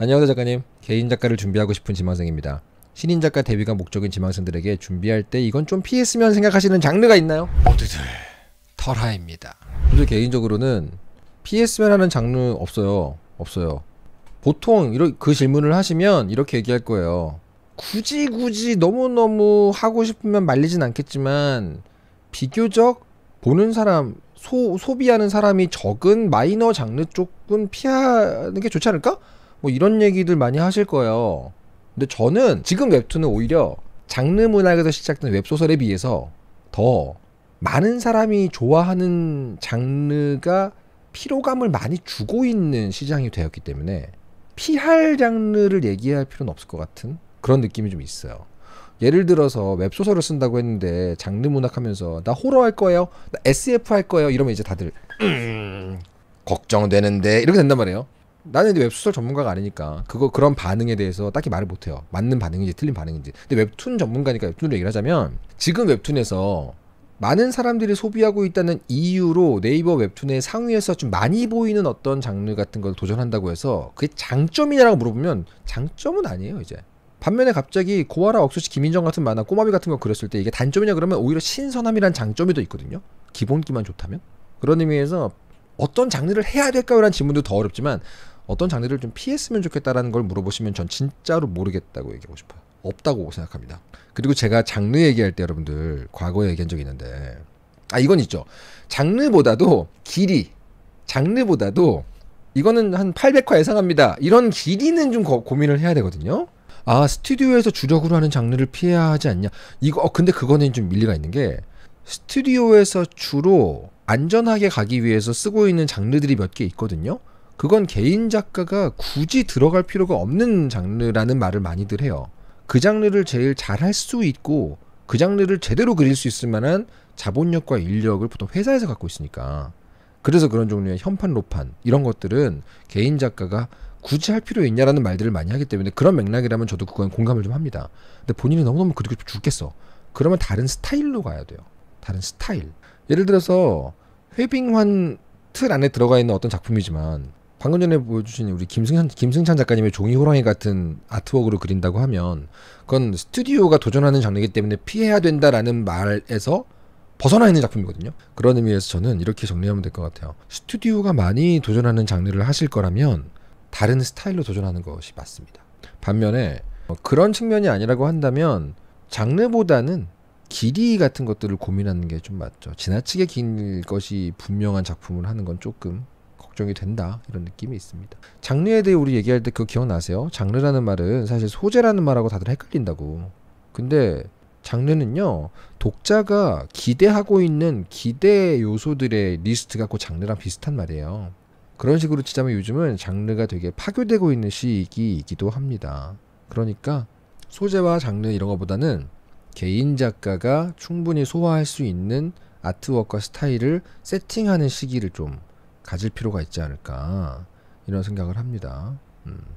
안녕하세요 작가님. 개인 작가를 준비하고 싶은 지망생입니다. 신인 작가 데뷔가 목적인 지망생들에게 준비할 때 이건 좀 피했으면 생각하시는 장르가 있나요? 모두들 털하입니다. 저도 개인적으로는 피했으면 하는 장르 없어요. 없어요. 보통 이러, 그 질문을 하시면 이렇게 얘기할 거예요. 굳이 굳이 너무너무 하고 싶으면 말리진 않겠지만 비교적 보는 사람 소, 소비하는 사람이 적은 마이너 장르 조금 피하는 게 좋지 않을까? 뭐 이런 얘기들 많이 하실 거예요. 근데 저는 지금 웹툰은 오히려 장르 문학에서 시작된 웹소설에 비해서 더 많은 사람이 좋아하는 장르가 피로감을 많이 주고 있는 시장이 되었기 때문에 피할 장르를 얘기할 필요는 없을 것 같은 그런 느낌이 좀 있어요. 예를 들어서 웹소설을 쓴다고 했는데 장르 문학 하면서 나 호러 할 거예요. 나 SF 할 거예요. 이러면 이제 다들 음, 걱정되는데 이렇게 된단 말이에요. 나는 이제 웹소설 전문가가 아니니까 그거 그런 반응에 대해서 딱히 말을 못해요. 맞는 반응인지 틀린 반응인지. 근데 웹툰 전문가니까 웹툰으로 얘기를 하자면 지금 웹툰에서 많은 사람들이 소비하고 있다는 이유로 네이버 웹툰의 상위에서 좀 많이 보이는 어떤 장르 같은 걸 도전한다고 해서 그게 장점이냐라고 물어보면 장점은 아니에요 이제 반면에 갑자기 고아라 억수시 김인정 같은 만화 꼬마비 같은 거 그렸을 때 이게 단점이냐 그러면 오히려 신선함이란 장점이 더 있거든요 기본기만 좋다면 그런 의미에서 어떤 장르를 해야 될까요라는 질문도 더 어렵지만 어떤 장르를 좀 피했으면 좋겠다라는 걸 물어보시면 전 진짜로 모르겠다고 얘기하고 싶어요. 없다고 생각합니다. 그리고 제가 장르 얘기할 때 여러분들 과거에 얘기한 적이 있는데 아 이건 있죠. 장르보다도 길이 장르보다도 이거는 한 800화 예상합니다. 이런 길이는 좀 고, 고민을 해야 되거든요. 아 스튜디오에서 주력으로 하는 장르를 피해야 하지 않냐. 이거 어, 근데 그거는 좀 일리가 있는 게 스튜디오에서 주로 안전하게 가기 위해서 쓰고 있는 장르들이 몇 개 있거든요. 그건 개인 작가가 굳이 들어갈 필요가 없는 장르라는 말을 많이들 해요. 그 장르를 제일 잘 할 수 있고 그 장르를 제대로 그릴 수 있을 만한 자본력과 인력을 보통 회사에서 갖고 있으니까. 그래서 그런 종류의 현판, 로판 이런 것들은 개인 작가가 굳이 할 필요 있냐라는 말들을 많이 하기 때문에 그런 맥락이라면 저도 그건 공감을 좀 합니다. 근데 본인이 너무너무 그렇게 죽겠어. 그러면 다른 스타일로 가야 돼요. 다른 스타일. 예를 들어서 회빙환 틀 안에 들어가 있는 어떤 작품이지만 방금 전에 보여주신 우리 김승현 김승찬 작가님의 종이 호랑이 같은 아트웍으로 그린다고 하면 그건 스튜디오가 도전하는 장르이기 때문에 피해야 된다라는 말에서 벗어나 있는 작품이거든요. 그런 의미에서 저는 이렇게 정리하면 될 것 같아요. 스튜디오가 많이 도전하는 장르를 하실 거라면 다른 스타일로 도전하는 것이 맞습니다. 반면에 뭐 그런 측면이 아니라고 한다면 장르보다는 길이 같은 것들을 고민하는 게 좀 맞죠. 지나치게 긴 것이 분명한 작품을 하는 건 조금 적용이 된다 이런 느낌이 있습니다. 장르에 대해 우리 얘기할 때 그거 기억나세요? 장르라는 말은 사실 소재라는 말하고 다들 헷갈린다고. 근데 장르는요 독자가 기대하고 있는 기대 요소들의 리스트 가고 장르랑 비슷한 말이에요. 그런 식으로 치자면 요즘은 장르가 되게 파괴되고 있는 시기이기도 합니다. 그러니까 소재와 장르 이런 것보다는 개인 작가가 충분히 소화할 수 있는 아트웍과 스타일을 세팅하는 시기를 좀 가질 필요가 있지 않을까 이런 생각을 합니다. 음.